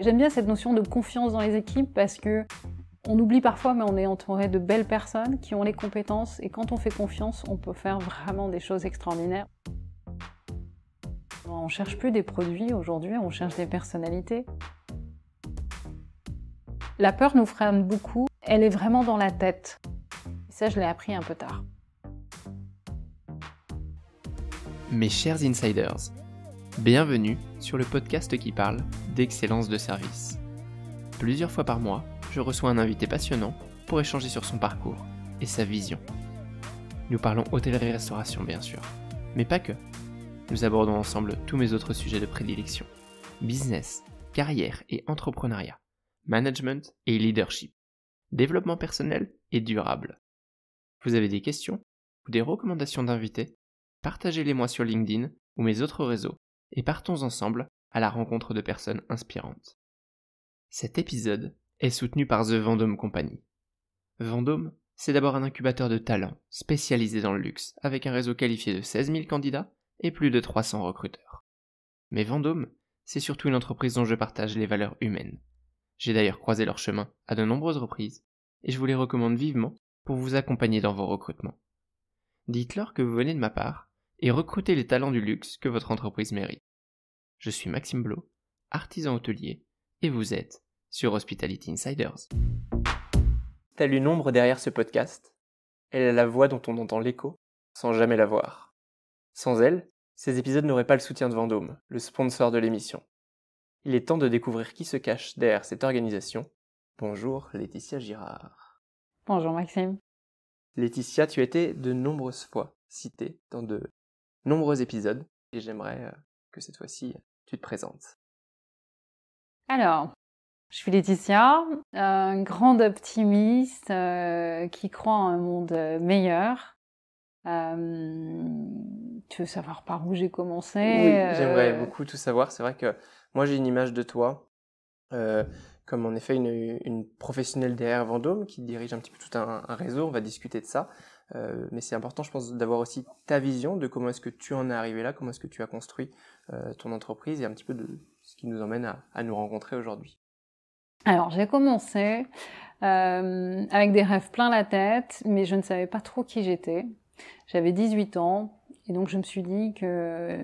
J'aime bien cette notion de confiance dans les équipes parce que on oublie parfois, mais on est entouré de belles personnes qui ont les compétences et quand on fait confiance, on peut faire vraiment des choses extraordinaires. On ne cherche plus des produits aujourd'hui, on cherche des personnalités. La peur nous freine beaucoup, elle est vraiment dans la tête. ça, je l'ai appris un peu tard. Mes chers insiders, bienvenue sur le podcast qui parle d'excellence de service. Plusieurs fois par mois, je reçois un invité passionnant pour échanger sur son parcours et sa vision. Nous parlons hôtellerie-restauration bien sûr, mais pas que. Nous abordons ensemble tous mes autres sujets de prédilection. Business, carrière et entrepreneuriat, management et leadership, développement personnel et durable. Vous avez des questions ou des recommandations d'invités Partagez-les moi sur LinkedIn ou mes autres réseaux et partons ensemble à la rencontre de personnes inspirantes. Cet épisode est soutenu par The Vendôme Company. Vendôme, c'est d'abord un incubateur de talents spécialisé dans le luxe, avec un réseau qualifié de 16 000 candidats et plus de 300 recruteurs. Mais Vendôme, c'est surtout une entreprise dont je partage les valeurs humaines. J'ai d'ailleurs croisé leur chemin à de nombreuses reprises, et je vous les recommande vivement pour vous accompagner dans vos recrutements. Dites-leur que vous venez de ma part et recrutez les talents du luxe que votre entreprise mérite. Je suis Maxime Blo, artisan hôtelier, et vous êtes sur Hospitality Insiders. Telle une ombre derrière ce podcast, elle a la voix dont on entend l'écho, sans jamais la voir. Sans elle, ces épisodes n'auraient pas le soutien de Vendôme, le sponsor de l'émission. Il est temps de découvrir qui se cache derrière cette organisation. Bonjour Laetitia Girard. Bonjour Maxime. Laetitia, tu as été de nombreuses fois citée dans de nombreux épisodes et j'aimerais euh, que cette fois-ci tu te présentes Alors, je suis Laetitia, un grand optimiste euh, qui croit en un monde meilleur. Euh, tu veux savoir par où j'ai commencé Oui, euh? j'aimerais beaucoup tout savoir. C'est vrai que moi j'ai une image de toi, comme en effet une, professionnelle derrière Vendôme qui dirige un petit peu tout un réseau. On va discuter de ça. Euh, mais c'est important, je pense, d'avoir aussi ta vision de comment est-ce que tu en es arrivé là, comment est-ce que tu as construit euh, ton entreprise et un petit peu de ce qui nous emmène à, nous rencontrer aujourd'hui. Alors, j'ai commencé euh, avec des rêves plein la tête, mais je ne savais pas trop qui j'étais. J'avais 18 ans, et donc je me suis dit que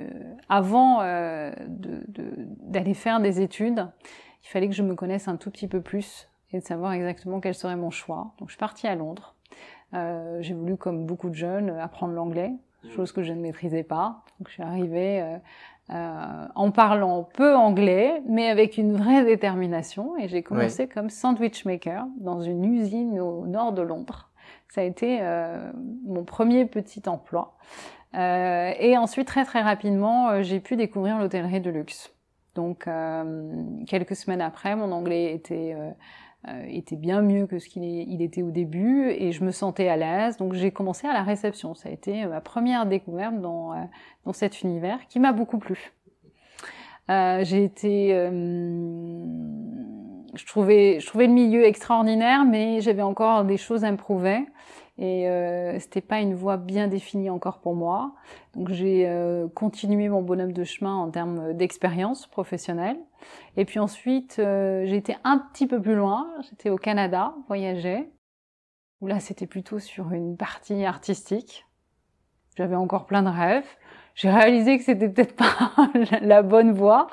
avant d'aller faire des études, il fallait que je me connaisse un tout petit peu plus et de savoir exactement quel serait mon choix. Donc je suis partie à Londres euh, j'ai voulu, comme beaucoup de jeunes, apprendre l'anglais, mmh. chose que je ne maîtrisais pas. Donc, je suis arrivée euh, euh, en parlant peu anglais, mais avec une vraie détermination. Et j'ai commencé comme sandwich maker dans une usine au nord de Londres. Ça a été mon premier petit emploi. et ensuite, très très rapidement, j'ai pu découvrir l'hôtellerie de luxe. Donc, quelques semaines après, mon anglais était euh, était bien mieux que ce qu'il était au début et je me sentais à l'aise. Donc j'ai commencé à la réception. Ça a été euh, ma première découverte dans, euh, dans cet univers qui m'a beaucoup plu. j'ai été, je trouvais, je trouvais le milieu extraordinaire, mais j'avais encore des choses à me prouver et euh, c'était pas une voie bien définie encore pour moi. Donc j'ai euh, continué mon bonhomme de chemin en termes d'expérience professionnelle. Et puis ensuite, euh, j'étais j'ai été un petit peu plus loin. J'étais au Canada, voyageais. Où là, c'était plutôt sur une partie artistique. J'avais encore plein de rêves. J'ai réalisé que c'était peut-être pas la bonne voie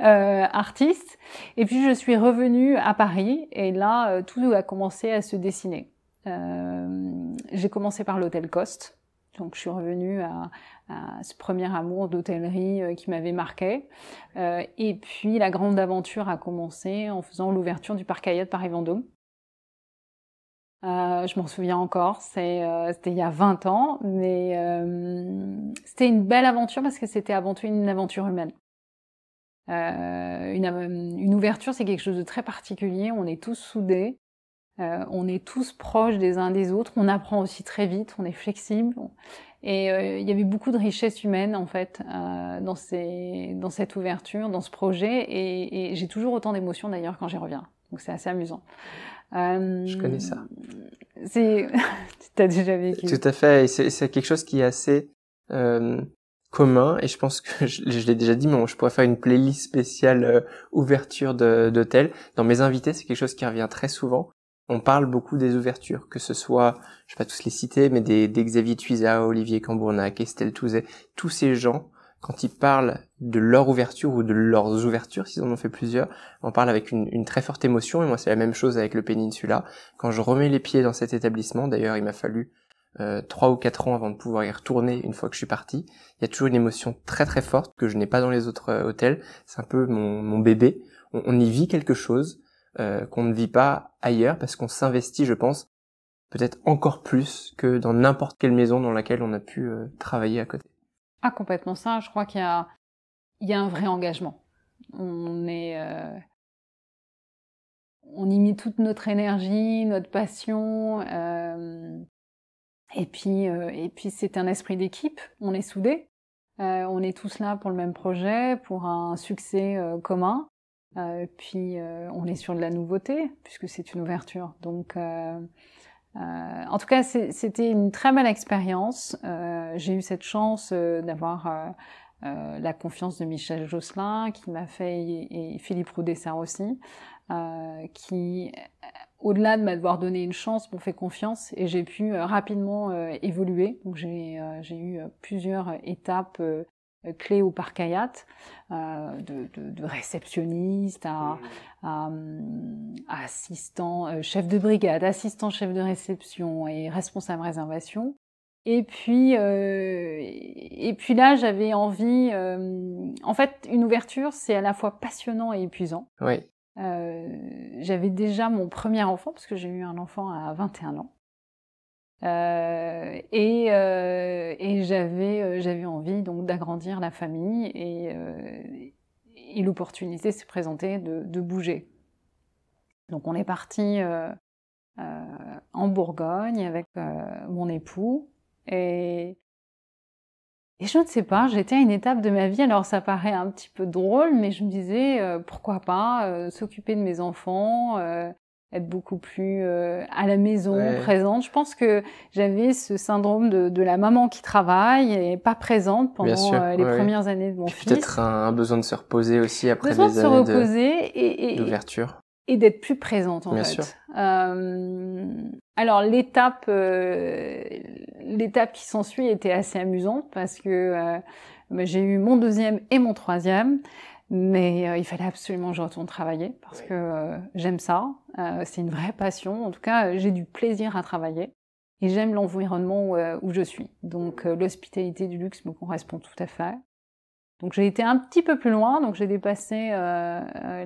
euh, artiste. Et puis je suis revenue à Paris et là, euh, tout a commencé à se dessiner. Euh, j'ai commencé par l'hôtel Coste. Donc je suis revenue à, ce premier amour d'hôtellerie euh, qui m'avait marqué. Euh, et puis la grande aventure a commencé en faisant l'ouverture du parc Hayat Paris-Vendôme. je m'en souviens encore, c'était il y a 20 ans, mais c'était une belle aventure parce que c'était avant tout une aventure humaine. une ouverture, c'est quelque chose de très particulier, on est tous soudés, euh, on est tous proches des uns des autres, on apprend aussi très vite, on est flexible. Et euh, il y avait beaucoup de richesses humaines en fait euh, dans, ces, dans, cette ouverture, dans ce projet. Et, et j'ai toujours autant d'émotions d'ailleurs quand j'y reviens. Donc c'est assez amusant. Je connais ça. C'est... tu as déjà vécu. Tout à fait. C'est, c'est quelque chose qui est assez commun. Et je pense que je, l'ai déjà dit, mais je pourrais faire une playlist spéciale ouverture de, d'hôtel. Dans mes invités, c'est quelque chose qui revient très souvent on parle beaucoup des ouvertures, que ce soit, je ne vais pas tous les citer, mais des, des Xavier Tuisa, Olivier Cambournac, Estelle Touzet, tous ces gens, quand ils parlent de leur ouverture ou de leurs ouvertures, s'ils en ont fait plusieurs, on parle avec une, très forte émotion, et moi c'est la même chose avec le péninsula, Quand je remets les pieds dans cet établissement, d'ailleurs il m'a fallu euh, trois ou quatre ans avant de pouvoir y retourner une fois que je suis parti, il y a toujours une émotion très très forte que je n'ai pas dans les autres euh, hôtels, c'est un peu mon, bébé, on y vit quelque chose, euh, qu'on ne vit pas ailleurs parce qu'on s'investit, je pense, peut-être encore plus que dans n'importe quelle maison dans laquelle on a pu euh, travailler à côté. Ah, complètement ça. Je crois qu'il y a, un vrai engagement. On euh, on y met toute notre énergie, notre passion, et puis, et puis c'est un esprit d'équipe. On est soudés. on est tous là pour le même projet, pour un succès commun. Euh, puis euh, on est sur de la nouveauté, puisque c'est une ouverture. Donc, euh, euh en tout cas, c'était une très belle expérience. J'ai eu cette chance d'avoir la confiance de Michel Josselin, qui m'a fait, et, Philippe Roudessard aussi, qui au-delà de m'avoir donné une chance, m'ont fait confiance et j'ai pu rapidement évoluer. Donc j'ai eu plusieurs étapes euh, clé au parc Hayat, euh, de, réceptionniste à, euh, assistant chef de brigade, assistant chef de réception et responsable réservation. Et puis, et puis là, j'avais envie. en fait, une ouverture, c'est à la fois passionnant et épuisant. Oui. j'avais déjà mon premier enfant, parce que j'ai eu un enfant à 21 ans. Euh, et, euh, euh, j'avais envie donc d'agrandir la famille et, l'opportunité s'est présentée de, bouger. Donc on est parti en Bourgogne avec mon époux et je ne sais pas, j'étais à une étape de ma vie, alors ça paraît un petit peu drôle, mais je me disais, pourquoi pas s'occuper de mes enfants, être beaucoup plus euh, à la maison, présente. Je pense que j'avais ce syndrome de, la maman qui travaille et pas présente pendant euh, les premières années de mon fils. Peut-être un, besoin de se reposer aussi après les années se reposer et, d'ouverture. Et d'être plus présente en Bien fait. Sûr. Euh, alors l'étape, l'étape qui s'ensuit était assez amusante parce que bah, j'ai eu mon deuxième et mon troisième. Mais euh, il fallait absolument que je retourne travailler parce que euh, j'aime ça, euh, c'est une vraie passion. En tout cas, j'ai du plaisir à travailler et j'aime l'environnement où, je suis. Donc l'hospitalité du luxe me correspond tout à fait. Donc j'ai été un petit peu plus loin, donc j'ai dépassé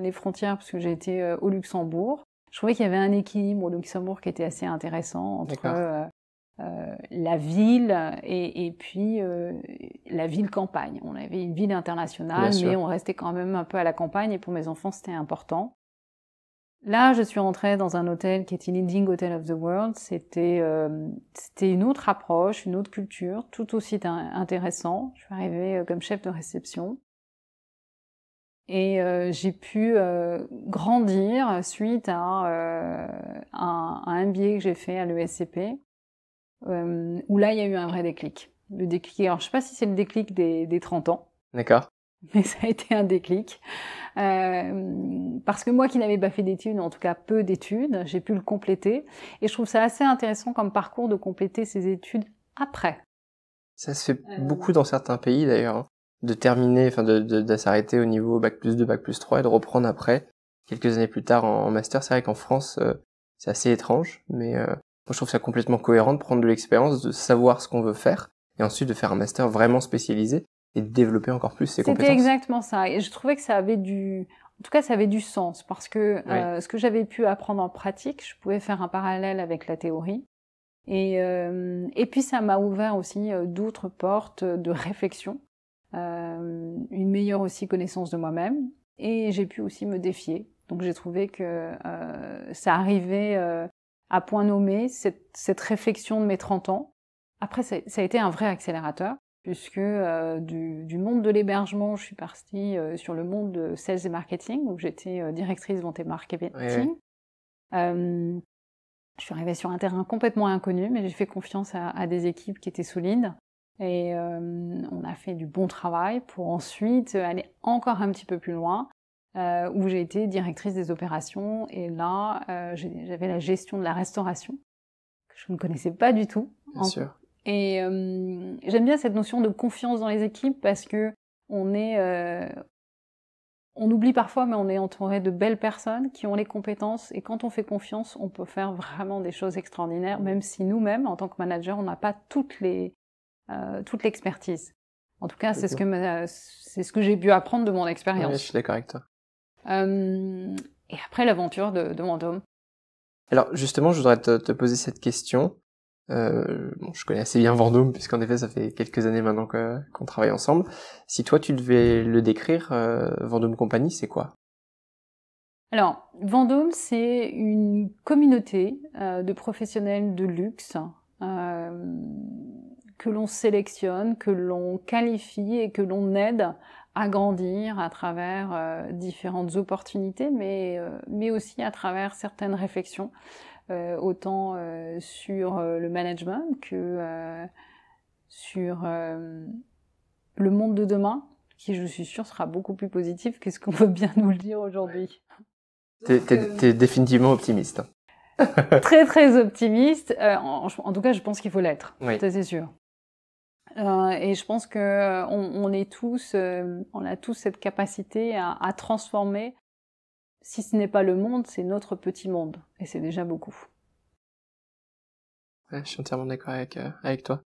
les frontières parce que j'ai été au Luxembourg. Je trouvais qu'il y avait un équilibre au Luxembourg qui était assez intéressant entre euh, la ville et, puis euh, la ville-campagne. On avait une ville internationale, mais on restait quand même un peu à la campagne et pour mes enfants, c'était important. Là, je suis rentrée dans un hôtel qui était Leading Hotel of the World. Euh, c'était une autre approche, une autre culture, tout aussi intéressant. Je suis arrivée comme chef de réception. Et j'ai pu grandir suite à, un, que j'ai fait à l'ESCP. Euh, où là, il y a eu un vrai déclic. Le déclic, alors je sais pas si c'est le déclic des, des 30 ans. D'accord. Mais ça a été un déclic. Euh, parce que moi qui n'avais pas fait d'études, en tout cas peu d'études, j'ai pu le compléter. Et je trouve ça assez intéressant comme parcours de compléter ses études après. Ça se fait euh, beaucoup dans certains pays d'ailleurs, hein. de terminer, enfin de, s'arrêter au niveau bac plus 2, bac plus 3 et de reprendre après, quelques années plus tard en, master. C'est vrai qu'en France, c'est assez étrange, mais moi, je trouve ça complètement cohérent de prendre de l'expérience, de savoir ce qu'on veut faire, et ensuite de faire un master vraiment spécialisé et de développer encore plus ses compétences. C'était exactement ça. Et je trouvais que ça avait du, en tout cas, ça avait du sens parce que euh, ce que j'avais pu apprendre en pratique, je pouvais faire un parallèle avec la théorie. Et, euh, puis, ça m'a ouvert aussi euh, d'autres portes de réflexion, une meilleure aussi connaissance de moi-même. Et j'ai pu aussi me défier. Donc, j'ai trouvé que ça arrivait à point nommé cette, réflexion de mes 30 ans. Après, ça, a été un vrai accélérateur, puisque euh, du, monde de l'hébergement, je suis partie euh, sur le monde de sales et marketing, où j'étais euh, directrice vente et marketing. je suis arrivée sur un terrain complètement inconnu, mais j'ai fait confiance à, des équipes qui étaient solides. Et on a fait du bon travail pour ensuite aller encore un petit peu plus loin euh, où j'ai été directrice des opérations et là euh, j'avais la gestion de la restauration que je ne connaissais pas du tout. Bien sûr. Et euh, j'aime bien cette notion de confiance dans les équipes parce que on est, euh, on oublie parfois, mais on est entouré de belles personnes qui ont les compétences et quand on fait confiance, on peut faire vraiment des choses extraordinaires, même si nous-mêmes, en tant que manager, on n'a pas toutes les, euh, toute l'expertise. En tout cas, c'est ce que, c'est ce que j'ai pu apprendre de mon expérience. Oui, je euh, et après l'aventure de, Vendôme. Alors justement, je voudrais te, poser cette question. Euh, je connais assez bien Vendôme, puisqu'en effet, ça fait quelques années maintenant qu'on travaille ensemble. Si toi, tu devais le décrire, Vendôme euh, Compagnie, c'est quoi Alors, Vendôme, c'est une communauté de professionnels de luxe que l'on sélectionne, que l'on qualifie et que l'on aide agrandir à travers euh, différentes opportunités, mais, euh, mais aussi à travers certaines réflexions, euh, autant sur le management que sur le monde de demain, qui je suis sûre sera beaucoup plus positif que ce qu'on veut bien nous le dire aujourd'hui. T'es, définitivement optimiste. très très optimiste. En, tout cas, je pense qu'il faut l'être. Oui. c'est sûr. Euh, et je pense que euh, on, est tous, euh, on a tous cette capacité à, transformer. Si ce n'est pas le monde, c'est notre petit monde, et c'est déjà beaucoup. je suis entièrement d'accord avec avec toi.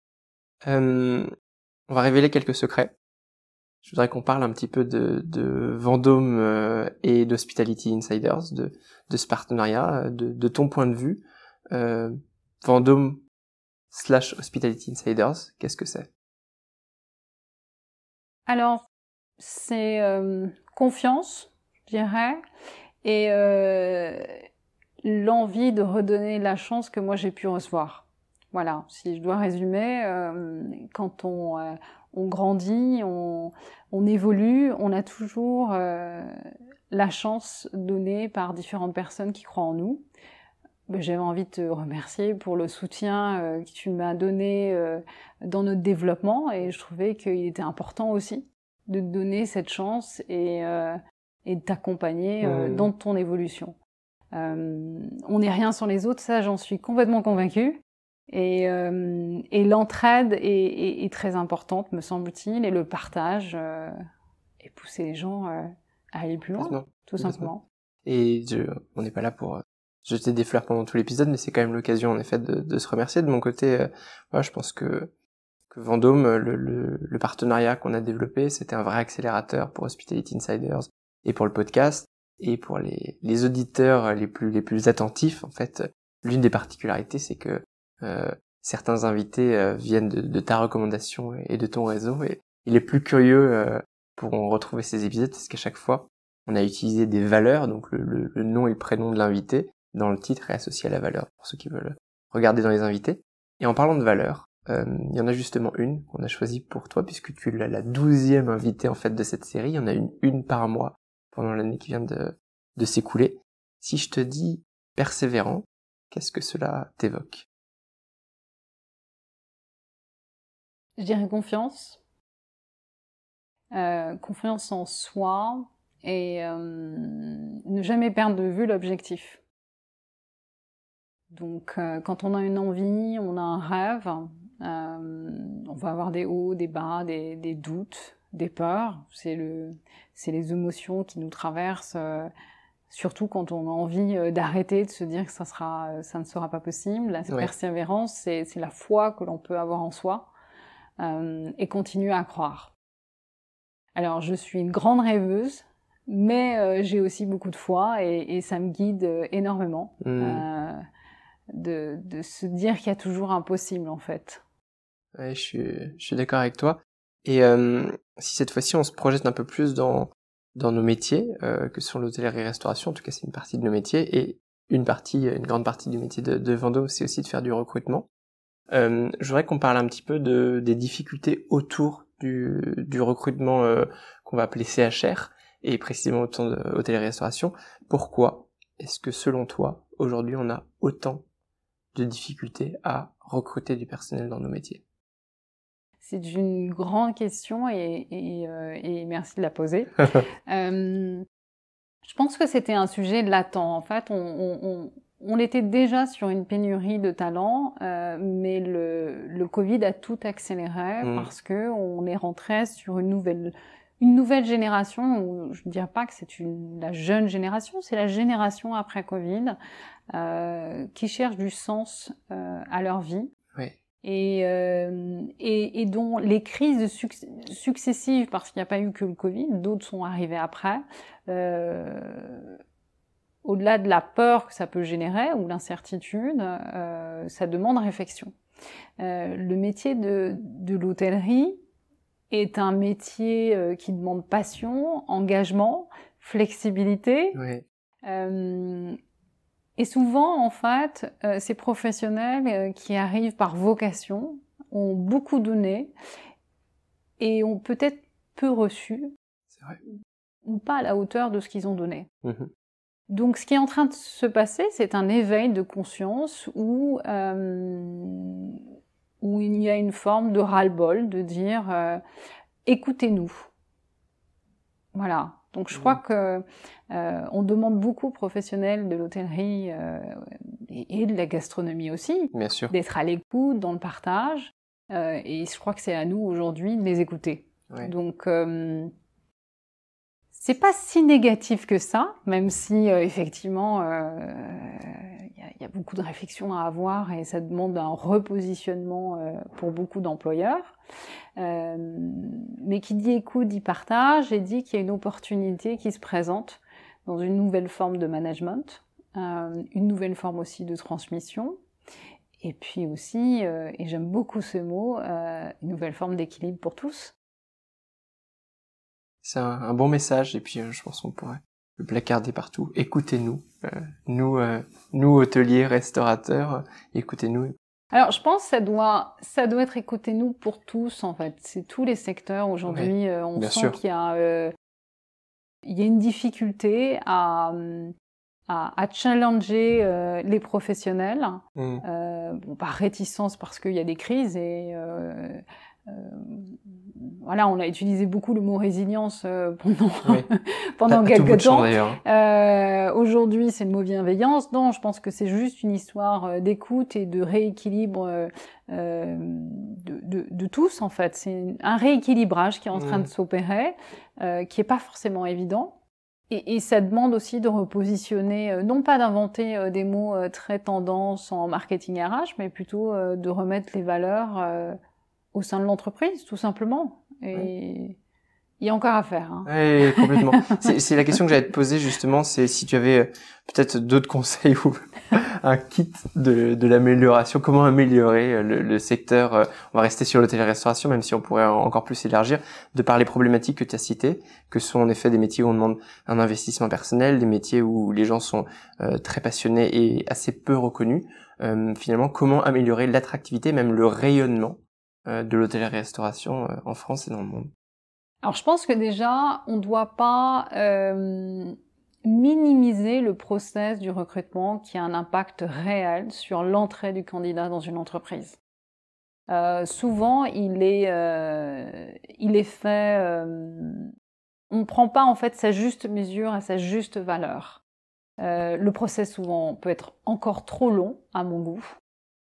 on va révéler quelques secrets. Je voudrais qu'on parle un petit peu de, Vendôme et d'Hospitality Insiders, de, ce partenariat, de, de ton point de vue. Vendôme slash Hospitality Insiders, qu'est-ce que c'est alors, c'est euh, confiance, je dirais, et euh, l'envie de redonner la chance que moi j'ai pu recevoir. Voilà, si je dois résumer, euh, quand on, grandit, on, on, évolue, on a toujours la chance donnée par différentes personnes qui croient en nous. Bah, j'avais envie de te remercier pour le soutien euh, que tu m'as donné euh, dans notre développement et je trouvais qu'il était important aussi de te donner cette chance et, euh, et de t'accompagner dans ton évolution. on n'est rien sans les autres, ça j'en suis complètement convaincue. Et, et l'entraide est, est, très importante, me semble-t-il, et le partage et pousser les gens à aller plus loin, tout simplement. Et on n'est pas là pour jeter des fleurs pendant tout l'épisode, mais c'est quand même l'occasion en effet de, se remercier. De mon côté, euh, moi je pense que, que Vendôme, euh, le, partenariat qu'on a développé, c'était un vrai accélérateur pour Hospitality Insiders et pour le podcast et pour les, les auditeurs les plus les plus attentifs en fait. L'une des particularités, c'est que euh, certains invités viennent de, ta recommandation et de ton réseau et il est plus curieux pour retrouver ces épisodes parce qu'à chaque fois on a utilisé des valeurs, donc le, le nom et le prénom de l'invité, dans le titre et associé à la valeur pour ceux qui veulent regarder dans les invités. Et en parlant de valeur, euh, il y en a justement une qu'on a choisie pour toi puisque tu es la douzième invitée en fait de cette série. Il y en a une, par mois pendant l'année qui vient de, s'écouler. Si je te dis persévérant, qu'est-ce que cela t'évoque Je dirais confiance. Euh, confiance en soi et euh, ne jamais perdre de vue l'objectif. Donc euh, quand on a une envie, on a un rêve, euh, on va avoir des hauts, des bas, des, doutes, des peurs. C'est le, c'est les émotions qui nous traversent, euh, surtout quand on a envie d'arrêter, de se dire que ça sera, ça ne sera pas possible. La persévérance, c'est, la foi que l'on peut avoir en soi et continuer à croire. Alors je suis une grande rêveuse, mais j'ai aussi beaucoup de foi et, ça me guide énormément. Hmm de, se dire qu'il y a toujours un possible en fait. Oui, je suis, d'accord avec toi. Et euh, si cette fois-ci on se projette un peu plus dans, nos métiers, euh, que sont l'hôtellerie-restauration, et en tout cas c'est une partie de nos métiers, et une partie, une grande partie du métier de, de Vendôme, c'est aussi de faire du recrutement. Euh, je voudrais qu'on parle un petit peu des difficultés autour du, recrutement qu'on va appeler CHR, et précisément autour de et restauration Pourquoi est-ce que selon toi, aujourd'hui, on a autant de difficultés à recruter du personnel dans nos métiers C'est une grande question et, euh, merci de la poser. Euh, je pense que c'était un sujet latent. En fait, on, était déjà sur une pénurie de talents, euh, mais le, Covid a tout accéléré mm. parce que on est rentré sur une nouvelle une nouvelle génération, je ne dirais pas que c'est la jeune génération, c'est la génération après Covid, euh, qui cherchent du sens euh, à leur vie. Oui. Et, euh, et, et, dont les crises successives, parce qu'il n'y a pas eu que le Covid, d'autres sont arrivées après, au-delà de la peur que ça peut générer ou l'incertitude, ça demande réflexion. le métier de, de l'hôtellerie, est un métier qui demande passion, engagement, flexibilité. Oui. Euh, et souvent, en fait, euh, ces professionnels euh, qui arrivent par vocation ont beaucoup donné et ont peut-être peu reçu. vrai. Ou pas à la hauteur de ce qu'ils ont donné. Mmh Donc, ce qui est en train de se passer, c'est un éveil de conscience où, euh, où il y a une forme de ras-le-bol, de dire écoutez-nous. Voilà, donc je mmh. crois que euh, on demande beaucoup aux professionnels de l'hôtellerie euh, et, de la gastronomie aussi, d'être à l'écoute, dans le partage. Euh, et je crois que c'est à nous aujourd'hui de les écouter. Donc c'est pas si négatif que ça, même si effectivement il y, a beaucoup de réflexions à avoir et ça demande un repositionnement pour beaucoup d'employeurs. Euh, mais qui dit écoute, dit partage, et dit qu'il y a une opportunité qui se présente dans une nouvelle forme de management, euh, une nouvelle forme aussi de transmission, et puis aussi, euh, et j'aime beaucoup ce mot, une nouvelle forme d'équilibre pour tous. C'est un, bon message, et puis je pense qu'on pourrait le placarder partout. écoutez nous, nous, nous hôteliers, restaurateurs, écoutez-nous, alors, je pense que ça doit, ça doit être écouté, nous pour tous, en fait. C'est tous les secteurs aujourd'hui. Euh, on sent qu'il y a, euh, il y a une difficulté à, euh, à, challenger les professionnels, mmh. bon, par réticence parce qu'il y a des crises et voilà, on a utilisé beaucoup le mot résilience euh, pendant pendant quelques temps. Hein. Euh, aujourd'hui, c'est le mot bienveillance. Non, je pense que c'est juste une histoire euh, d'écoute et de rééquilibre euh, de, de, de, tous en fait. C'est un rééquilibrage qui est en train de s'opérer, euh, qui n'est pas forcément évident. Et, et, ça demande aussi de repositionner, non pas d'inventer des mots très tendance en marketing RH, mais plutôt de remettre les valeurs au sein de l'entreprise, tout simplement. Et il y a encore à faire. Hein. complètement. c'est la question que j'allais te poser justement, c'est si tu avais euh, peut-être d'autres conseils ou un kit de, de l'amélioration, comment améliorer euh, le, secteur. Euh, on va rester sur l'hôtellerie-restauration, même si on pourrait encore plus élargir, de par les problématiques que tu as citées, que sont en effet des métiers où on demande un investissement personnel, des métiers où les gens sont très passionnés et assez peu reconnus. finalement, comment améliorer l'attractivité, même le rayonnement euh, de l'hôtellerie-restauration euh, en France et dans le monde Alors je pense que déjà, on ne doit pas euh, minimiser le process du recrutement qui a un impact réel sur l'entrée du candidat dans une entreprise. souvent, il est, il est fait. on ne prend pas en fait sa juste mesure à sa juste valeur. le process souvent peut être encore trop long à mon goût.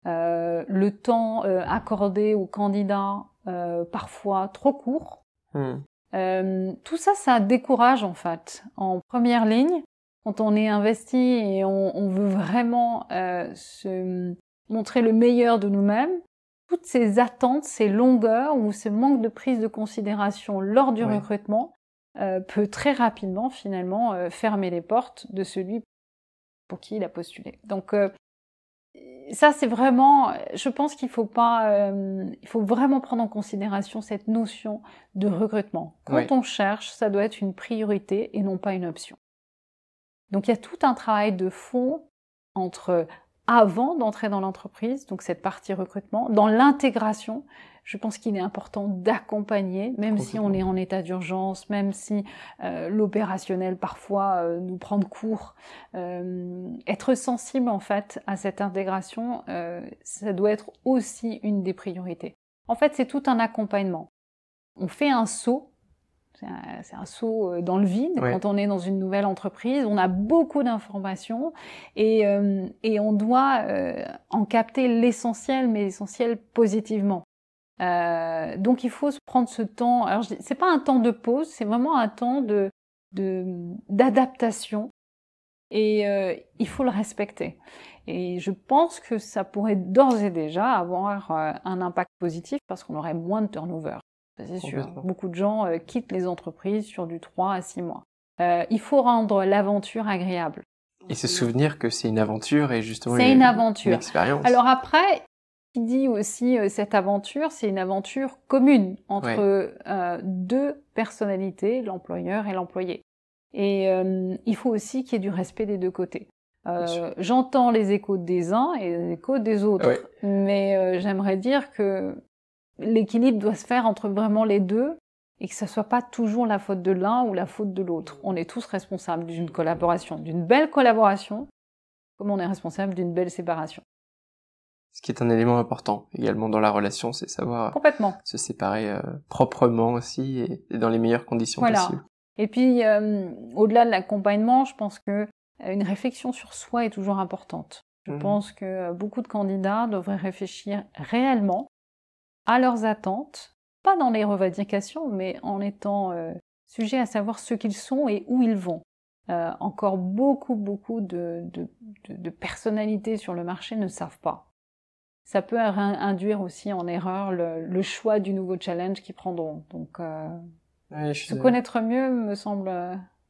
Euh, le temps euh, accordé aux candidats euh, parfois trop court. Hmm. tout ça, ça décourage en fait. En première ligne, quand on est investi et on, veut vraiment se montrer le meilleur de nous-mêmes, toutes ces attentes, ces longueurs ou ce manque de prise de considération lors du recrutement peut très rapidement finalement fermer les portes de celui pour qui il a postulé. Donc ça, c'est vraiment, je pense qu'il faut euh, il faut vraiment prendre en considération cette notion de recrutement. Quand on cherche, ça doit être une priorité et non pas une option. Donc il y a tout un travail de fond entre avant d'entrer dans l'entreprise, donc cette partie recrutement, dans l'intégration, je pense qu'il est important d'accompagner, même si on est en état d'urgence, même si euh, l'opérationnel parfois euh, nous prend de court. Euh, être sensible en fait à cette intégration, ça doit être aussi une des priorités. En fait, c'est tout un accompagnement. On fait un saut c'est un, saut euh, dans le vide. Quand on est dans une nouvelle entreprise, on a beaucoup d'informations et, euh, on doit euh, en capter l'essentiel, mais l'essentiel positivement. donc il faut se prendre ce temps. Alors c'est pas un temps de pause, c'est vraiment un temps d'adaptation et il faut le respecter. Et je pense que ça pourrait d'ores et déjà avoir un impact positif parce qu'on aurait moins de turnover. Beaucoup de gens euh, quittent les entreprises sur du 3 à 6 mois. Euh, il faut rendre l'aventure agréable. Et se souvenir que c'est une aventure et justement c'est une, aventure. expérience. Alors après, qui dit aussi euh, cette aventure, c'est une aventure commune entre deux personnalités, l'employeur et l'employé. Et il faut aussi qu'il y ait du respect des deux côtés. j'entends les échos des uns et les échos des autres, mais j'aimerais dire que l'équilibre doit se faire entre vraiment les deux et que ce soit pas toujours la faute de l'un ou la faute de l'autre. On est tous responsables d'une collaboration, d'une belle collaboration, comme on est responsable d'une belle séparation. Ce qui est un élément important également dans la relation, c'est savoir euh, Complètement. se séparer euh, proprement aussi et, dans les meilleures conditions voilà. possibles. Et puis, euh, au-delà de l'accompagnement, je pense que une réflexion sur soi est toujours importante. Je mmh. pense que beaucoup de candidats devraient réfléchir réellement à leurs attentes, pas dans les revendications, mais en étant euh, sujet à savoir ce qu'ils sont et où ils vont. Euh, encore beaucoup, beaucoup de, personnalités sur le marché ne savent pas. Ça peut induire aussi en erreur le, choix du nouveau challenge qu'ils prendront. Donc, euh, se connaître mieux me semble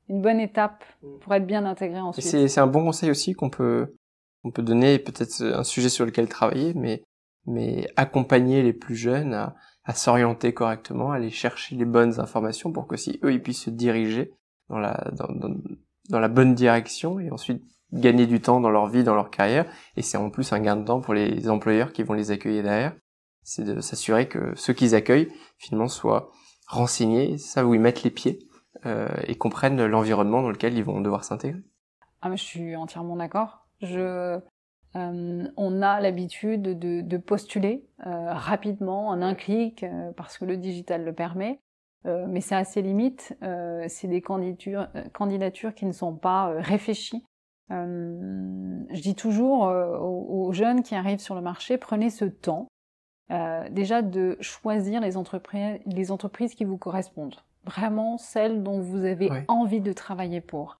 une bonne étape mm. pour être bien intégré ensuite. C'est un bon conseil aussi qu'on peut, peut donner, peut-être un sujet sur lequel travailler, mais mais accompagner les plus jeunes à, s'orienter correctement, à aller chercher les bonnes informations pour que si eux, ils puissent se diriger dans la, bonne direction et ensuite gagner du temps dans leur vie, dans leur carrière. Et c'est en plus un gain de temps pour les employeurs qui vont les accueillir derrière. C'est de s'assurer que ceux qu'ils accueillent, finalement, soient renseignés, savent où ils mettent les pieds euh, et comprennent l'environnement dans lequel ils vont devoir s'intégrer. Ah, mais je suis entièrement d'accord. Je, euh, on a l'habitude de, postuler euh, rapidement, en un clic, euh, parce que le digital le permet. mais c'est assez ses limites. c'est des candidatures, qui ne sont pas réfléchies. je dis toujours aux, jeunes qui arrivent sur le marché, prenez ce temps déjà de choisir les entreprises, qui vous correspondent, vraiment celles dont vous avez envie de travailler pour.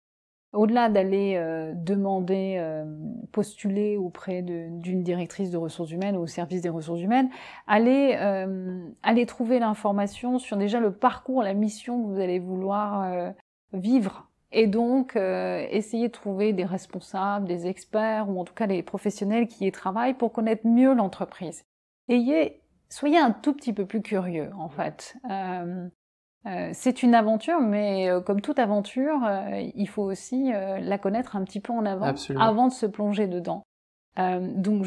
Au-delà d'aller euh, demander, euh, postuler auprès d'une directrice de ressources humaines ou au service des ressources humaines, allez, euh, trouver l'information sur déjà le parcours, la mission que vous allez vouloir vivre. Et donc, essayez de trouver des responsables, des experts ou en tout cas des professionnels qui y travaillent pour connaître mieux l'entreprise. Ayez, soyez un tout petit peu plus curieux en fait. Euh, c'est une aventure, mais euh, comme toute aventure, euh, il faut aussi la connaître un petit peu en avant avant de se plonger dedans. donc,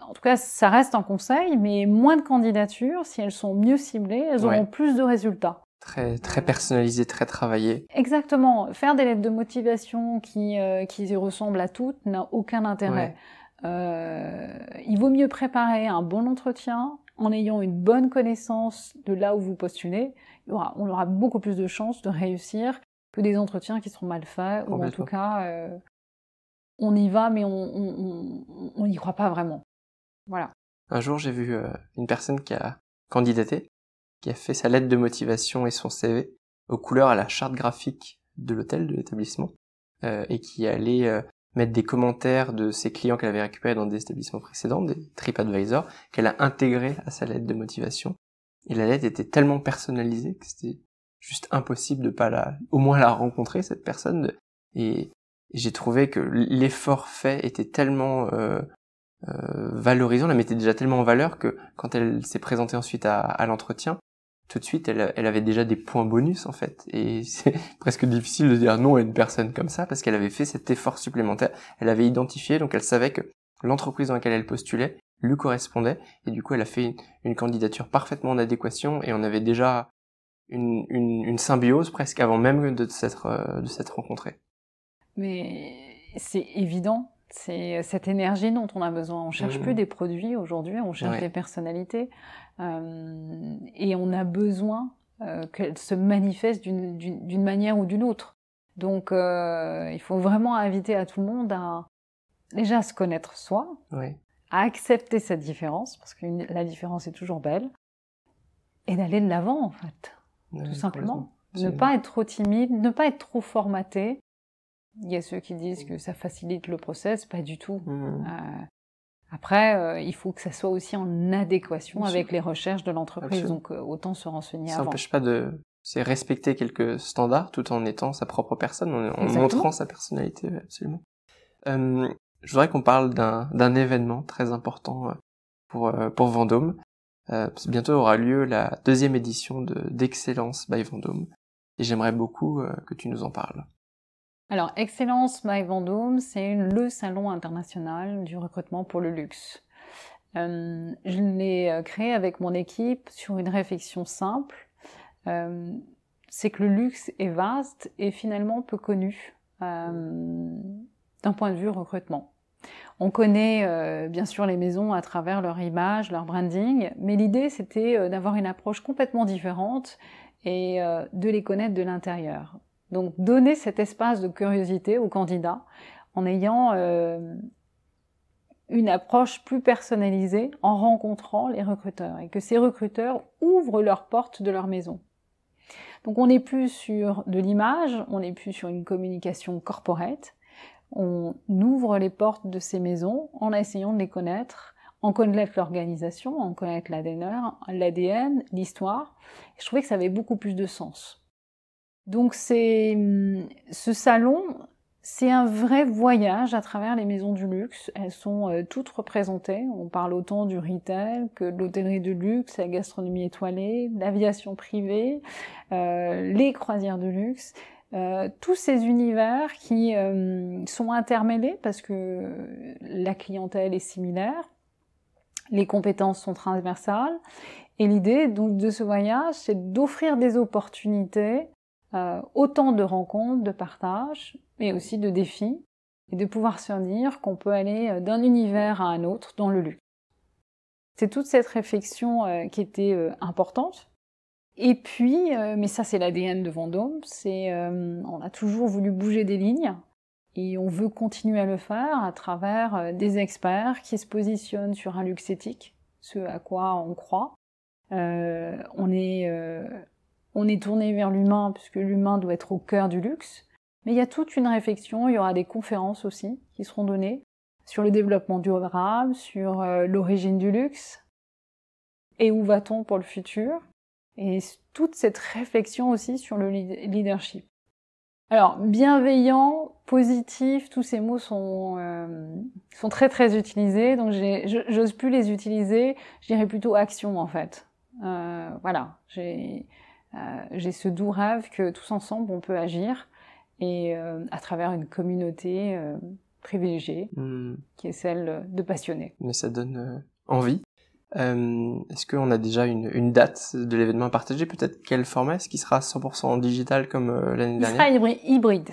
en tout cas, ça reste un conseil, mais moins de candidatures, si elles sont mieux ciblées, elles auront plus de résultats. Très, très personnalisé, très travaillées. Exactement. Faire des lettres de motivation qui, qui ressemblent à toutes n'a aucun intérêt. il vaut mieux préparer un bon entretien en ayant une bonne connaissance de là où vous postulez on aura beaucoup plus de chances de réussir que des entretiens qui seront mal faits, ou en tout cas, euh, on y va, mais on n'y croit pas vraiment. Voilà. Un jour, j'ai vu euh, une personne qui a candidaté, qui a fait sa lettre de motivation et son CV aux couleurs à la charte graphique de l'hôtel, de l'établissement, euh, et qui allait mettre des commentaires de ses clients qu'elle avait récupérés dans des établissements précédents, des TripAdvisor, qu'elle a intégrés à sa lettre de motivation, et la lettre était tellement personnalisée que c'était juste impossible de pas la, au moins la rencontrer cette personne. Et j'ai trouvé que l'effort fait était tellement euh, euh, valorisant, la mettait déjà tellement en valeur que quand elle s'est présentée ensuite à, l'entretien, tout de suite, elle, avait déjà des points bonus en fait. Et c'est presque difficile de dire non à une personne comme ça parce qu'elle avait fait cet effort supplémentaire. Elle avait identifié, donc elle savait que l'entreprise dans laquelle elle postulait lui correspondait. Et du coup, elle a fait une candidature parfaitement en adéquation et on avait déjà une, symbiose presque avant même de s'être, euh, de rencontrés. Mais c'est évident, c'est cette énergie dont on a besoin. On cherche mmh. plus des produits aujourd'hui, on cherche des personnalités. Euh, et on a besoin euh, qu'elles se manifestent d'une manière ou d'une autre. Donc il faut vraiment inviter à tout le monde à déjà se connaître soi, à accepter cette différence, parce que la différence est toujours belle, et d'aller de l'avant, en fait, tout simplement. Ne pas être trop timide, ne pas être trop formaté. Il y a ceux qui disent mm. que ça facilite le process, pas du tout. Mm. Euh, après, euh, il faut que ça soit aussi en adéquation avec les recherches de l'entreprise, donc euh, autant se renseigner ça avant. Ça n'empêche pas de, c'est respecter quelques standards tout en étant sa propre personne, en, montrant sa personnalité, absolument je voudrais qu'on parle d'un événement très important euh, pour, euh, pour Vendôme. Euh, bientôt aura lieu la deuxième édition d'Excellence by Vendôme. Et j'aimerais beaucoup que tu nous en parles. Alors, Excellence by Vendôme, c'est le salon international du recrutement pour le luxe. je l'ai créé avec mon équipe sur une réflexion simple. c'est que le luxe est vaste et finalement peu connu d'un point de vue recrutement. On connaît euh, bien sûr les maisons à travers leur image, leur branding, mais l'idée c'était euh, d'avoir une approche complètement différente et euh, de les connaître de l'intérieur. Donc donner cet espace de curiosité aux candidats en ayant une approche plus personnalisée en rencontrant les recruteurs et que ces recruteurs ouvrent leurs portes de leur maison. Donc on n'est plus sur de l'image, on n'est plus sur une communication corporate, on ouvre les portes de ces maisons en essayant de les connaître, en connaître l'organisation, en connaître l'ADN, l'histoire. Je trouvais que ça avait beaucoup plus de sens. Donc c'est hmm, ce salon, c'est un vrai voyage à travers les maisons du luxe. Elles sont euh, toutes représentées. On parle autant du retail que de l'hôtellerie de luxe, la gastronomie étoilée, l'aviation privée, euh, les croisières de luxe. Euh, tous ces univers qui euh, sont intermêlés parce que la clientèle est similaire, les compétences sont transversales, et l'idée donc de ce voyage, c'est d'offrir des opportunités, euh, autant de rencontres, de partages, mais aussi de défis, et de pouvoir se dire qu'on peut aller d'un univers à un autre dans le luxe. C'est toute cette réflexion qui était importante et puis, euh, mais ça c'est l'ADN de Vendôme, euh, on a toujours voulu bouger des lignes et on veut continuer à le faire à travers euh, des experts qui se positionnent sur un luxe éthique, ce à quoi on croit. on est on est tourné vers l'humain puisque l'humain doit être au cœur du luxe. Mais il y a toute une réflexion, il y aura des conférences aussi qui seront données sur le développement durable, sur l'origine du luxe et où va-t-on pour le futur et toute cette réflexion aussi sur le leadership. Alors, bienveillant, positif, tous ces mots sont, euh, sont très très utilisés, donc j'ose plus les utiliser, je dirais plutôt action en fait. Euh, voilà, euh, j'ai ce doux rêve que tous ensemble on peut agir, et à travers une communauté privilégiée, hmm. qui est celle de passionnés. Mais ça donne envie euh, Est-ce qu'on a déjà une, une date de l'événement à partager Peut-être quel format Est-ce qu'il sera 100% en digital comme euh, l'année dernière Il sera hybride.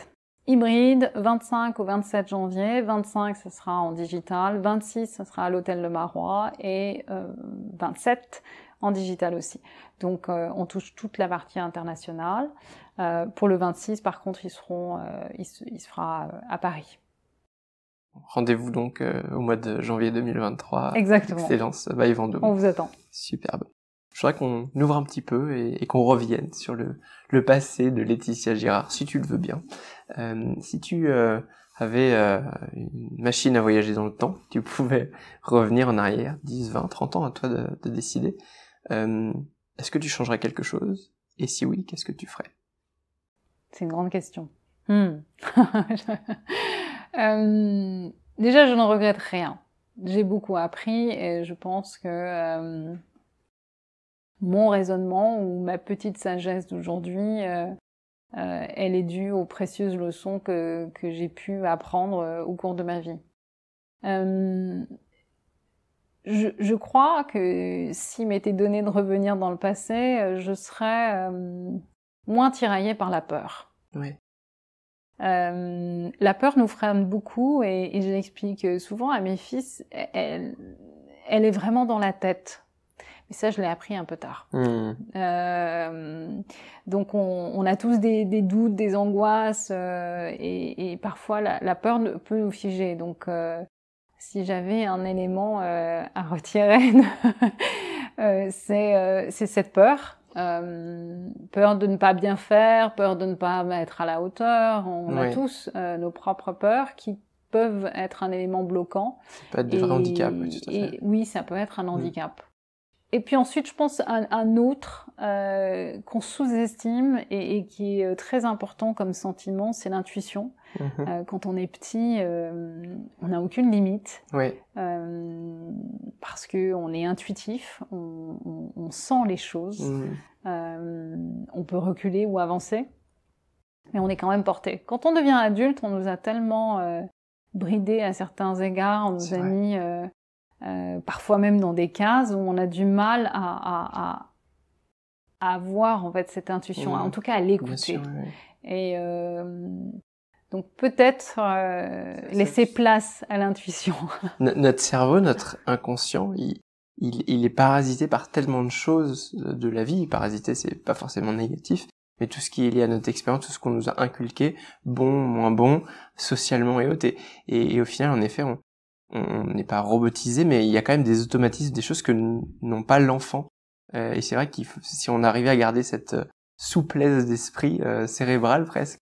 Hybride, 25 au 27 janvier. 25, ce sera en digital. 26, ce sera à l'hôtel Le Marois. Et euh, 27 en digital aussi. Donc, euh, on touche toute la partie internationale. Euh, pour le 26, par contre, ils seront, il, se, il se fera à Paris. Rendez-vous donc euh, au mois de janvier 2023. Exactement. Excellence euh, bye Vendôme. On vous attend. Superbe. Je voudrais qu'on ouvre un petit peu et, qu'on revienne sur le, passé de Laetitia Girard, si tu le veux bien. Euh, si tu avais une machine à voyager dans le temps, tu pouvais revenir en arrière, 10, 20, 30 ans, à toi de, décider. Est-ce que tu changerais quelque chose Et si oui, qu'est-ce que tu ferais C'est une grande question. Hmm. Euh, déjà, je ne regrette rien. J'ai beaucoup appris et je pense que euh, mon raisonnement ou ma petite sagesse d'aujourd'hui, euh, elle est due aux précieuses leçons que, j'ai pu apprendre au cours de ma vie. Je, crois que s'il m'était donné de revenir dans le passé, je serais moins tiraillée par la peur. Oui. Euh, la peur nous freine beaucoup et, je l'explique souvent à mes fils, elle, est vraiment dans la tête. Mais ça, je l'ai appris un peu tard. Hmm. Euh, donc, on, a tous des, doutes, des angoisses, euh, et, parfois la, la, peur peut nous figer. Donc, si j'avais un élément à retirer, c'est cette peur euh, peur de ne pas bien faire, peur de ne pas être à la hauteur. On a tous euh, nos propres peurs qui peuvent être un élément bloquant. Ça peut être des vrais handicaps, tout à fait. Et, oui, ça peut être un handicap. Et puis ensuite, je pense à un autre euh, qu'on sous-estime et, qui est euh, très important comme sentiment, c'est l'intuition. Mhm. Euh, quand on est petit, on n'a aucune limite. Oui. parce qu'on est intuitif, on, sent les choses, mhm. on peut reculer ou avancer, mais on est quand même porté. Quand on devient adulte, on nous a tellement bridé à certains égards, on nous a mis euh, parfois même dans des cases où on a du mal à, avoir en fait cette intuition, en tout cas à l'écouter. Et euh, donc peut-être euh, laisser place à l'intuition. notre cerveau, notre inconscient, il, est parasité par tellement de choses de la vie. Parasité, c'est pas forcément négatif, mais tout ce qui est lié à notre expérience, tout ce qu'on nous a inculqué, bon, moins bon, socialement et autres. et au final, en effet, on, on n'est pas robotisé, mais il y a quand même des automatismes, des choses que n'ont pas l'enfant. Euh, et c'est vrai que si on arrivait à garder cette euh, souplesse d'esprit euh, cérébral cérébrale presque,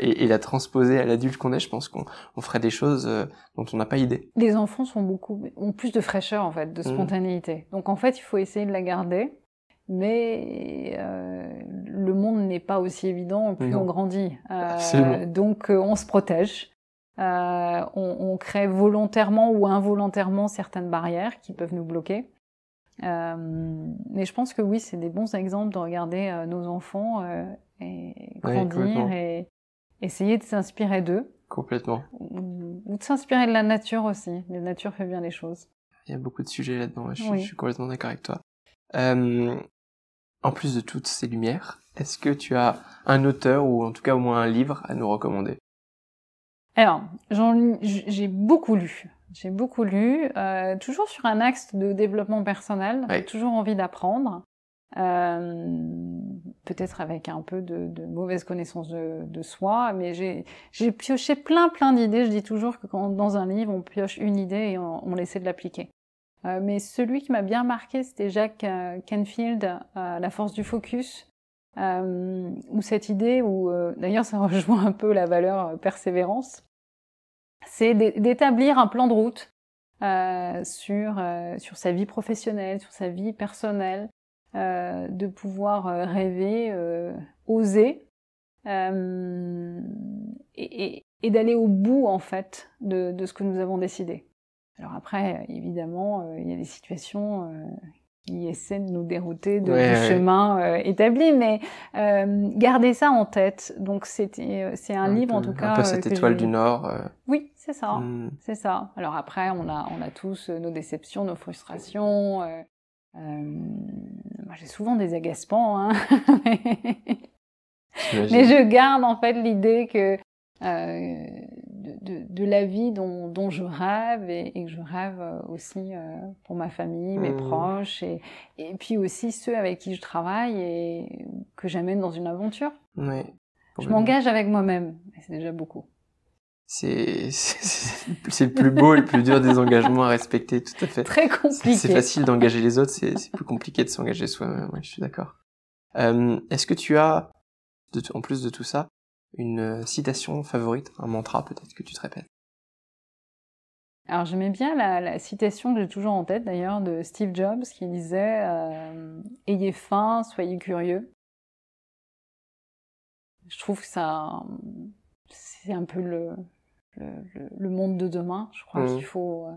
et, la transposer à l'adulte qu'on est, je pense qu'on ferait des choses dont on n'a pas idée. Les enfants sont beaucoup, ont plus de fraîcheur en fait, de mmh. spontanéité. Donc en fait, il faut essayer de la garder, mais le monde n'est pas aussi évident plus on grandit. donc on se protège. Euh, on, crée volontairement ou involontairement certaines barrières qui peuvent nous bloquer. Euh, mais je pense que oui, c'est des bons exemples de regarder euh, nos enfants grandir et essayer de s'inspirer d'eux. Complètement. Ou, de s'inspirer de la nature aussi. La nature fait bien les choses. Il y a beaucoup de sujets là-dedans, je, je, suis complètement d'accord avec toi. en plus de toutes ces lumières, est-ce que tu as un auteur ou en tout cas au moins un livre à nous recommander alors, j'ai beaucoup lu. J'ai beaucoup lu, euh, toujours sur un axe de développement personnel. J'ai toujours envie d'apprendre. Euh, peut-être avec un peu de, de mauvaise connaissance de, soi, mais j'ai pioché plein plein d'idées. Je dis toujours que quand, dans un livre, on pioche une idée et on, on essaie de l'appliquer. Euh, mais celui qui m'a bien marqué, c'était Jacques euh, Canfield, euh, La force du focus euh, ou cette idée où, euh, d'ailleurs, ça rejoint un peu la valeur euh, persévérance, c'est d'établir un plan de route euh, sur, sur sa vie professionnelle, sur sa vie personnelle, de pouvoir rêver, oser, et, d'aller au bout, en fait, de, de, ce que nous avons décidé. Alors après, évidemment, il y a des situations qui essaie de nous dérouter de, du chemin euh, établi, mais euh, gardez ça en tête. Donc c'était, euh, c'est un, livre en tout cas. Un peu cette euh, étoile du Nord. Oui, c'est ça, hmm. c'est ça. Alors après, on a, on a tous nos déceptions, nos frustrations. moi j'ai souvent des agacements, hein, mais... mais je garde en fait l'idée que de, la vie dont, je rêve et, que je rêve euh, aussi euh, pour ma famille, mes mmh. proches et, puis aussi ceux avec qui je travaille et que j'amène dans une aventure. je m'engage avec moi-même c'est déjà beaucoup. C'est le plus beau et le plus dur des engagements à respecter, tout à fait. Très compliqué. C'est facile d'engager les autres, c'est plus compliqué de s'engager soi-même, je suis d'accord. Euh, est-ce que tu as, en plus de tout ça, une euh, citation favorite, un mantra peut-être que tu te répètes alors j'aimais bien la, citation que j'ai toujours en tête d'ailleurs de Steve Jobs qui disait euh, Ayez faim, soyez curieux. Je trouve que ça, c'est un peu le, monde de demain. Je crois mmh. qu'il faut, euh,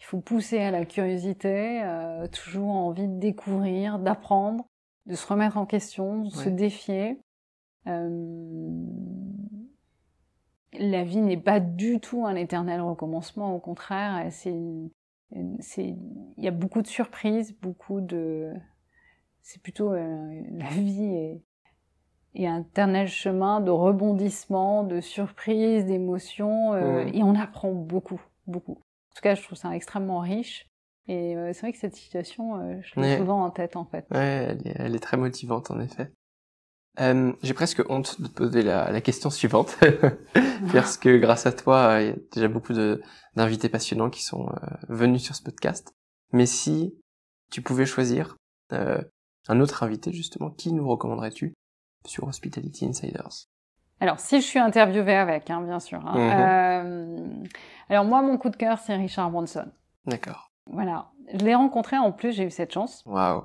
il faut pousser à la curiosité, toujours envie de découvrir, d'apprendre, de se remettre en question, de se défier. Euh, la vie n'est pas du tout un éternel recommencement, au contraire, il y a beaucoup de surprises, beaucoup de... C'est plutôt euh, la vie est, un éternel chemin de rebondissements, de surprises, d'émotions, euh, et on apprend beaucoup, beaucoup. En tout cas, je trouve ça extrêmement riche. Et c'est vrai que cette situation, je l'ai souvent en tête en fait. elle est très motivante en effet. Euh, j'ai presque honte de poser la, question suivante, parce que grâce à toi, euh, il y a déjà beaucoup d'invités passionnants qui sont euh, venus sur ce podcast. Mais si tu pouvais choisir un autre invité, justement, qui nous recommanderais-tu sur Hospitality Insiders alors, si je suis interviewé avec, hein, bien sûr. Hein. Mm-hmm. alors, moi, mon coup de cœur, c'est Richard Branson. D'accord. Voilà. Je l'ai rencontré en plus, j'ai eu cette chance. Waouh.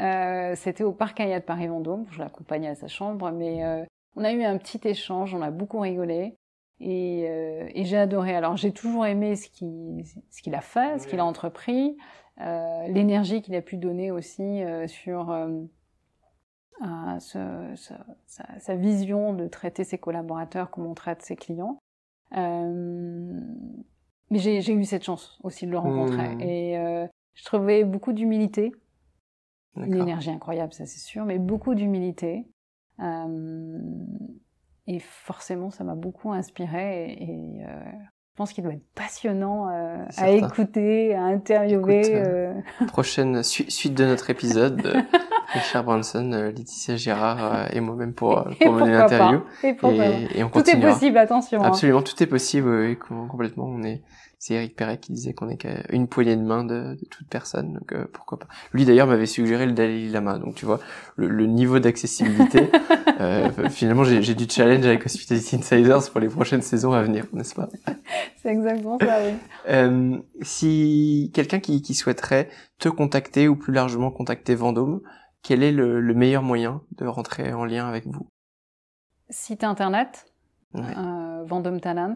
Euh, c'était au parc Aya de Paris-Vendôme. Je l'accompagnais à sa chambre, mais euh, on a eu un petit échange, on a beaucoup rigolé. Et, euh, j'ai adoré. Alors j'ai toujours aimé ce qu'il a fait, ce qu'il a entrepris, l'énergie qu'il a pu donner aussi sur sa, vision de traiter ses collaborateurs comme on traite ses clients. mais j'ai eu cette chance aussi de le rencontrer. Mmh. Et je trouvais beaucoup d'humilité une énergie incroyable, ça c'est sûr, mais beaucoup d'humilité. Euh, et forcément, ça m'a beaucoup inspiré. Et, euh, je pense qu'il doit être passionnant euh, à écouter, à interviewer. prochaine suite de notre épisode. Richard Branson, Laetitia Gérard et moi-même pour, mener l'interview. Et, on continue. Tout est possible, attention. Hein. Absolument, tout est possible, complètement. On est, c'est Eric Perret qui disait qu'on est qu'à une poignée de main de, toute personne, donc euh, pourquoi pas. Lui d'ailleurs m'avait suggéré le Dalai Lama, donc tu vois, le, niveau d'accessibilité. Euh, finalement, j'ai du challenge avec Hospitality Insiders pour les prochaines saisons à venir, n'est-ce pas C'est exactement ça, oui. Euh, si quelqu'un qui, souhaiterait te contacter ou plus largement contacter Vendôme, quel est le, meilleur moyen de rentrer en lien avec vous Site internet, Vendôme Talents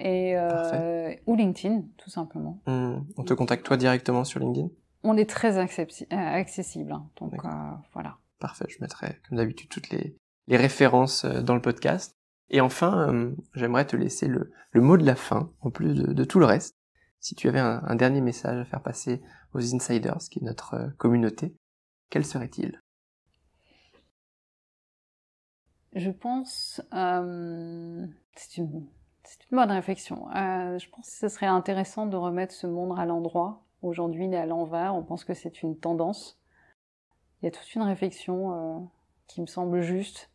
et euh, ou LinkedIn tout simplement. Hmm. On te contacte toi directement sur LinkedIn On est très euh, accessible, hein. donc euh, voilà. Parfait, je mettrai comme d'habitude toutes les, références dans le podcast. Et enfin, j'aimerais te laisser le, mot de la fin, en plus de, tout le reste. Si tu avais un, un, dernier message à faire passer aux insiders, qui est notre communauté, quel serait-il Je pense, c'est une c'est une bonne réflexion. Euh, je pense que ce serait intéressant de remettre ce monde à l'endroit. Aujourd'hui, il est à l'envers. On pense que c'est une tendance. Il y a toute une réflexion euh, qui me semble juste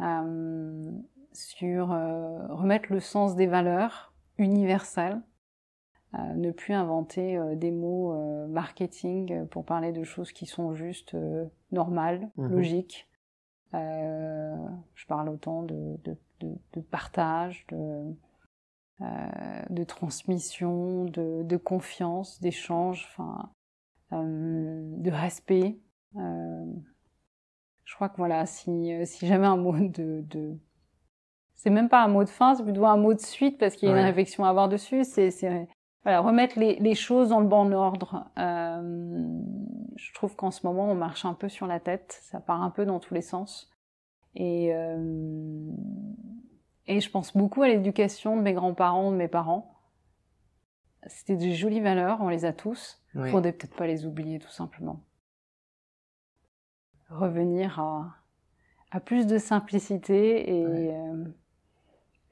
euh, sur remettre le sens des valeurs universelles. ne plus inventer des mots marketing pour parler de choses qui sont juste normales, mhm. logiques. je parle autant de, de, partage, de, euh, de transmission, de, confiance, d'échange, enfin, euh, de respect. Euh, je crois que voilà, si, jamais un mot de, c'est même pas un mot de fin, c'est plutôt un mot de suite parce qu'il y a une réflexion à avoir dessus. C'est voilà, remettre les, choses dans le bon ordre. je trouve qu'en ce moment, on marche un peu sur la tête, ça part un peu dans tous les sens. Et et je pense beaucoup à l'éducation de mes grands-parents, de mes parents. C'était de jolies valeurs, on les a tous. On ne Faudrait peut-être pas les oublier, tout simplement. Revenir à, plus de simplicité et euh,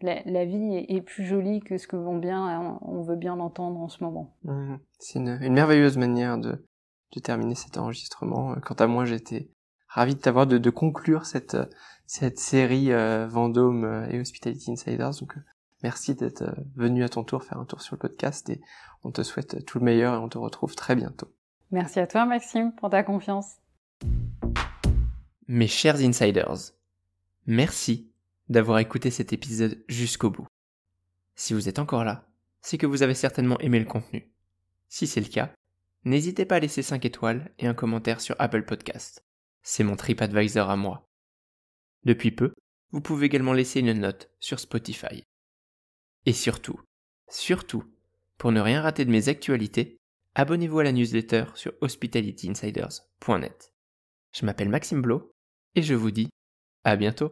la, vie est, plus jolie que ce que vont bien, hein, on veut bien entendre en ce moment. C'est une, merveilleuse manière de terminer cet enregistrement. Quant à moi, j'étais ravi de t'avoir, de, conclure cette, euh, série euh, Vendôme euh, et Hospitality Insiders. Donc, merci d'être venu à ton tour faire un tour sur le podcast et on te souhaite tout le meilleur et on te retrouve très bientôt. Merci à toi Maxime pour ta confiance. Mes chers insiders, merci d'avoir écouté cet épisode jusqu'au bout. Si vous êtes encore là, c'est que vous avez certainement aimé le contenu. Si c'est le cas, n'hésitez pas à laisser 5 étoiles et un commentaire sur Apple Podcast. C'est mon TripAdvisor à moi. Depuis peu, vous pouvez également laisser une note sur Spotify. Et surtout, surtout, pour ne rien rater de mes actualités, abonnez-vous à la newsletter sur hospitalityinsiders.net. Je m'appelle Maxime Blo et je vous dis à bientôt.